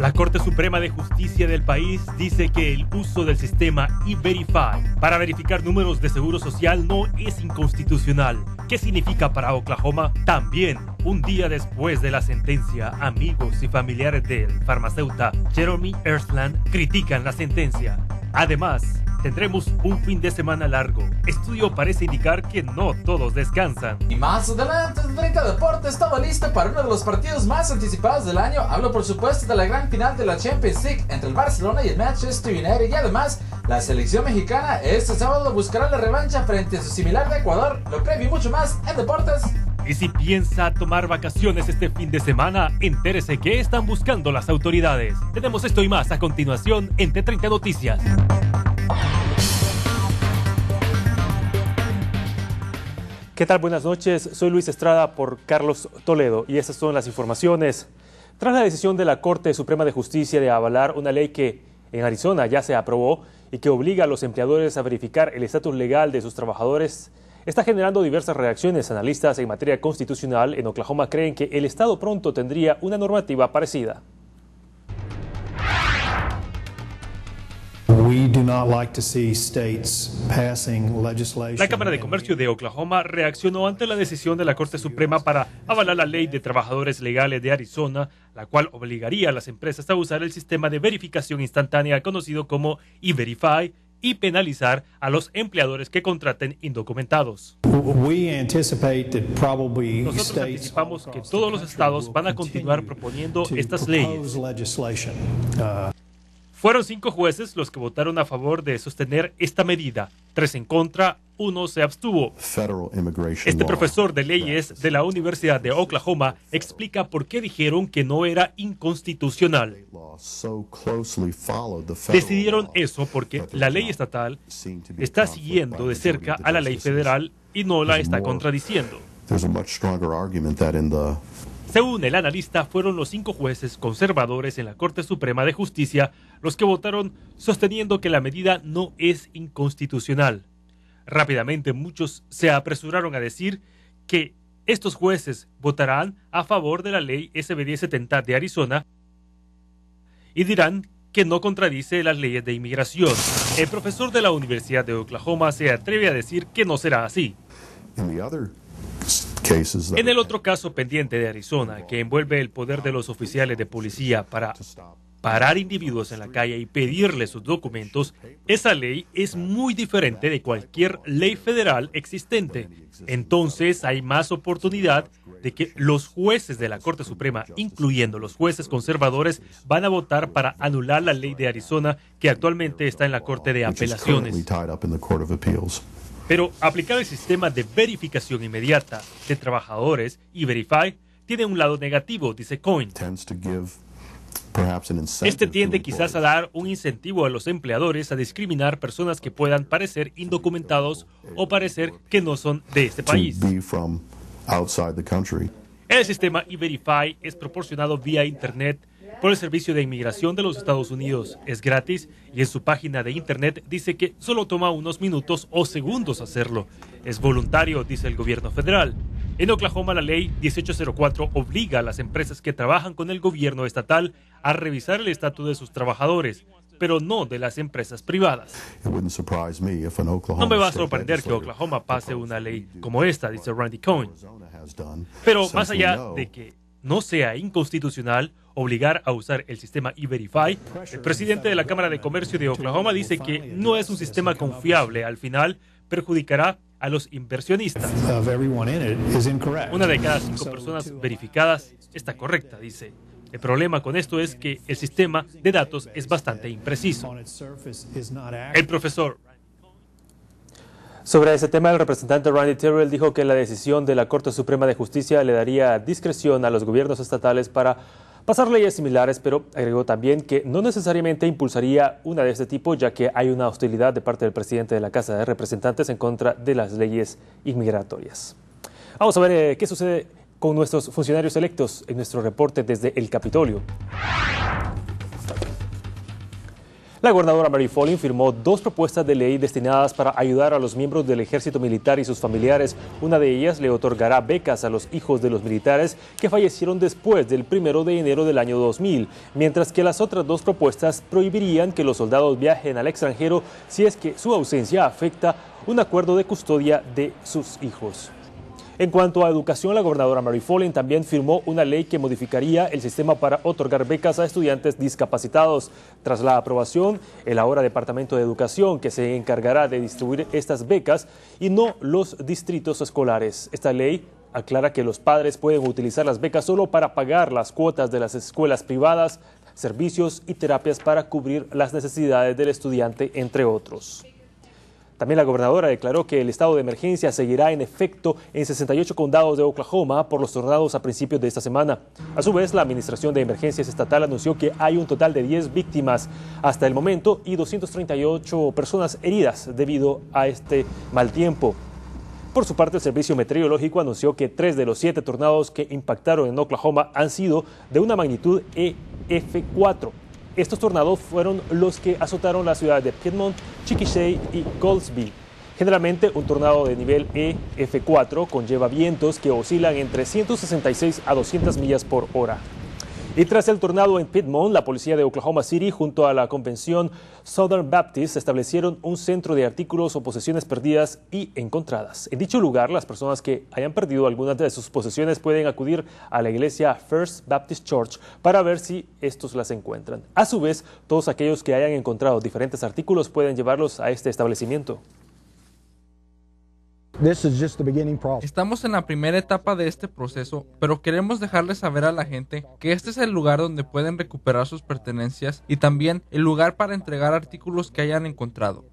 La Corte Suprema de Justicia del país dice que el uso del sistema E-Verify para verificar números de seguro social no es inconstitucional. ¿Qué significa para Oklahoma? También, un día después de la sentencia, amigos y familiares del farmacéutico Jeremy Ersland critican la sentencia. Además, Tendremos un fin de semana largo. Estudio parece indicar que no todos descansan. Y más adelante, 30 Deporte estaba lista para uno de los partidos más anticipados del año. Hablo por supuesto de la gran final de la Champions League entre el Barcelona y el Manchester United. Y además, la selección mexicana este sábado buscará la revancha frente a su similar de Ecuador. Lo previo y mucho más en Deportes. Y si piensa tomar vacaciones este fin de semana, entérese que están buscando las autoridades. Tenemos esto y más a continuación en T30 Noticias. ¿Qué tal? Buenas noches. Soy Luis Estrada por Carlos Toledo y estas son las informaciones. Tras la decisión de la Corte Suprema de Justicia de avalar una ley que en Arizona ya se aprobó y que obliga a los empleadores a verificar el estatus legal de sus trabajadores, está generando diversas reacciones. Analistas en materia constitucional en Oklahoma creen que el Estado pronto tendría una normativa parecida. La Cámara de Comercio de Oklahoma reaccionó ante la decisión de la Corte Suprema para avalar la ley de trabajadores legales de Arizona, la cual obligaría a las empresas a usar el sistema de verificación instantánea conocido como E-Verify y penalizar a los empleadores que contraten indocumentados. Nosotros anticipamos que todos los estados van a continuar proponiendo estas leyes. Fueron cinco jueces los que votaron a favor de sostener esta medida, tres en contra, uno se abstuvo. Este profesor de leyes de la Universidad de Oklahoma explica por qué dijeron que no era inconstitucional. Decidieron eso porque la ley estatal está siguiendo de cerca a la ley federal y no la está contradiciendo. Según el analista, fueron los cinco jueces conservadores en la Corte Suprema de Justicia los que votaron sosteniendo que la medida no es inconstitucional. Rápidamente muchos se apresuraron a decir que estos jueces votarán a favor de la ley SB 1070 de Arizona y dirán que no contradice las leyes de inmigración. El profesor de la Universidad de Oklahoma se atreve a decir que no será así. En el otro caso pendiente de Arizona, que envuelve el poder de los oficiales de policía para parar individuos en la calle y pedirles sus documentos, esa ley es muy diferente de cualquier ley federal existente. Entonces hay más oportunidad de que los jueces de la Corte Suprema, incluyendo los jueces conservadores, van a votar para anular la ley de Arizona que actualmente está en la Corte de Apelaciones. Pero aplicar el sistema de verificación inmediata de trabajadores y Verify tiene un lado negativo, dice Coin. Este tiende quizás a dar un incentivo a los empleadores a discriminar personas que puedan parecer indocumentados o parecer que no son de este país. El sistema e es proporcionado vía Internet por el Servicio de Inmigración de los Estados Unidos. Es gratis y en su página de Internet dice que solo toma unos minutos o segundos hacerlo. Es voluntario, dice el gobierno federal. En Oklahoma, la ley 1804 obliga a las empresas que trabajan con el gobierno estatal a revisar el estatus de sus trabajadores, pero no de las empresas privadas. No me va a sorprender que Oklahoma pase una ley como esta, dice Randy Cohen. Pero más allá de que no sea inconstitucional obligar a usar el sistema E-Verify, el presidente de la Cámara de Comercio de Oklahoma dice que no es un sistema confiable. Al final, perjudicará a los inversionistas. Una de cada cinco personas verificadas está correcta, dice. El problema con esto es que el sistema de datos es bastante impreciso. El profesor sobre ese tema, el representante Randy Terrell dijo que la decisión de la Corte Suprema de Justicia le daría discreción a los gobiernos estatales para pasar leyes similares, pero agregó también que no necesariamente impulsaría una de este tipo, ya que hay una hostilidad de parte del presidente de la Casa de Representantes en contra de las leyes inmigratorias. Vamos a ver eh, qué sucede con nuestros funcionarios electos en nuestro reporte desde el Capitolio. La gobernadora Mary firmó dos propuestas de ley destinadas para ayudar a los miembros del ejército militar y sus familiares. Una de ellas le otorgará becas a los hijos de los militares que fallecieron después del primero de enero del año 2000, mientras que las otras dos propuestas prohibirían que los soldados viajen al extranjero si es que su ausencia afecta un acuerdo de custodia de sus hijos. En cuanto a educación, la gobernadora Mary Follin también firmó una ley que modificaría el sistema para otorgar becas a estudiantes discapacitados. Tras la aprobación, el ahora Departamento de Educación, que se encargará de distribuir estas becas y no los distritos escolares. Esta ley aclara que los padres pueden utilizar las becas solo para pagar las cuotas de las escuelas privadas, servicios y terapias para cubrir las necesidades del estudiante, entre otros. También la gobernadora declaró que el estado de emergencia seguirá en efecto en 68 condados de Oklahoma por los tornados a principios de esta semana. A su vez, la Administración de Emergencias Estatal anunció que hay un total de 10 víctimas hasta el momento y 238 personas heridas debido a este mal tiempo. Por su parte, el Servicio Meteorológico anunció que tres de los siete tornados que impactaron en Oklahoma han sido de una magnitud EF4, estos tornados fueron los que azotaron las ciudades de Piedmont, Chiquise y Goldsby. Generalmente un tornado de nivel EF4 conlleva vientos que oscilan entre 166 a 200 millas por hora. Y tras el tornado en Piedmont, la policía de Oklahoma City junto a la convención Southern Baptist establecieron un centro de artículos o posesiones perdidas y encontradas. En dicho lugar, las personas que hayan perdido algunas de sus posesiones pueden acudir a la iglesia First Baptist Church para ver si estos las encuentran. A su vez, todos aquellos que hayan encontrado diferentes artículos pueden llevarlos a este establecimiento. Estamos en la primera etapa de este proceso, pero queremos dejarles saber a la gente que este es el lugar donde pueden recuperar sus pertenencias y también el lugar para entregar artículos que hayan encontrado.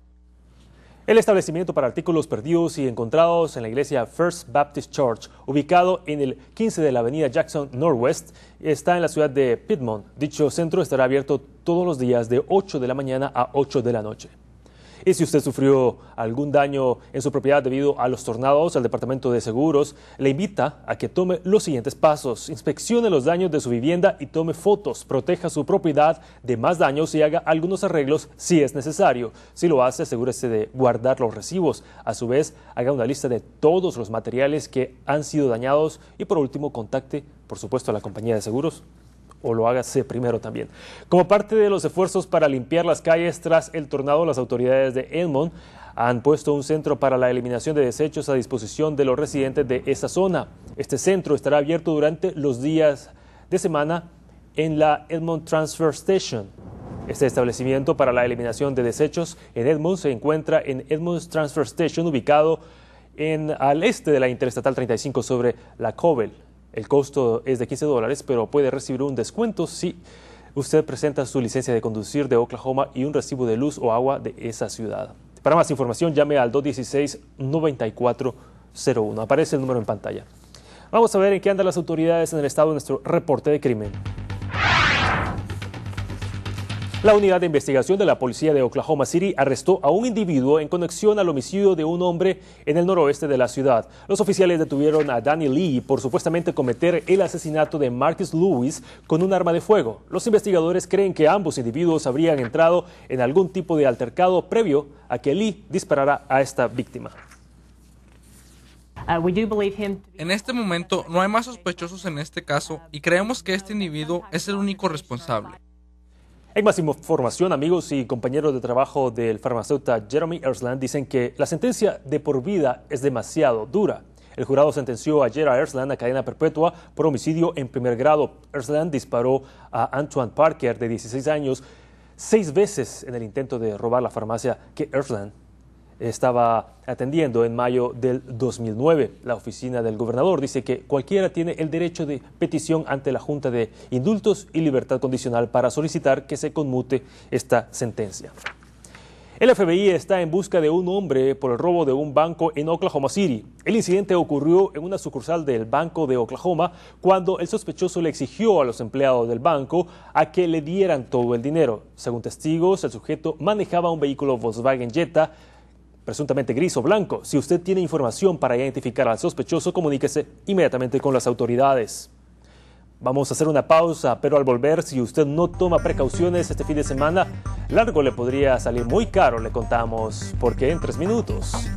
El establecimiento para artículos perdidos y encontrados en la iglesia First Baptist Church, ubicado en el 15 de la avenida Jackson Northwest, está en la ciudad de Piedmont. Dicho centro estará abierto todos los días de 8 de la mañana a 8 de la noche. Y si usted sufrió algún daño en su propiedad debido a los tornados, el Departamento de Seguros le invita a que tome los siguientes pasos. Inspeccione los daños de su vivienda y tome fotos. Proteja su propiedad de más daños y haga algunos arreglos si es necesario. Si lo hace, asegúrese de guardar los recibos. A su vez, haga una lista de todos los materiales que han sido dañados y por último, contacte, por supuesto, a la compañía de seguros o lo hágase primero también. Como parte de los esfuerzos para limpiar las calles tras el tornado, las autoridades de Edmond han puesto un centro para la eliminación de desechos a disposición de los residentes de esa zona. Este centro estará abierto durante los días de semana en la Edmond Transfer Station. Este establecimiento para la eliminación de desechos en Edmond se encuentra en Edmond Transfer Station, ubicado al este de la Interestatal 35 sobre la Cobel. El costo es de 15 dólares, pero puede recibir un descuento si usted presenta su licencia de conducir de Oklahoma y un recibo de luz o agua de esa ciudad. Para más información, llame al 216-9401. Aparece el número en pantalla. Vamos a ver en qué andan las autoridades en el estado de nuestro reporte de crimen. La unidad de investigación de la policía de Oklahoma City arrestó a un individuo en conexión al homicidio de un hombre en el noroeste de la ciudad. Los oficiales detuvieron a Danny Lee por supuestamente cometer el asesinato de Marcus Lewis con un arma de fuego. Los investigadores creen que ambos individuos habrían entrado en algún tipo de altercado previo a que Lee disparara a esta víctima. Uh, en este momento no hay más sospechosos en este caso y creemos que este individuo es el único responsable. Hay más información, amigos y compañeros de trabajo del farmacéutico Jeremy Ersland dicen que la sentencia de por vida es demasiado dura. El jurado sentenció a a Ersland a cadena perpetua por homicidio en primer grado. Ersland disparó a Antoine Parker, de 16 años, seis veces en el intento de robar la farmacia que Ersland estaba atendiendo en mayo del 2009. La oficina del gobernador dice que cualquiera tiene el derecho de petición ante la Junta de Indultos y Libertad Condicional para solicitar que se conmute esta sentencia. El FBI está en busca de un hombre por el robo de un banco en Oklahoma City. El incidente ocurrió en una sucursal del Banco de Oklahoma cuando el sospechoso le exigió a los empleados del banco a que le dieran todo el dinero. Según testigos, el sujeto manejaba un vehículo Volkswagen Jetta presuntamente gris o blanco. Si usted tiene información para identificar al sospechoso, comuníquese inmediatamente con las autoridades. Vamos a hacer una pausa, pero al volver, si usted no toma precauciones este fin de semana, largo le podría salir muy caro, le contamos, porque en tres minutos.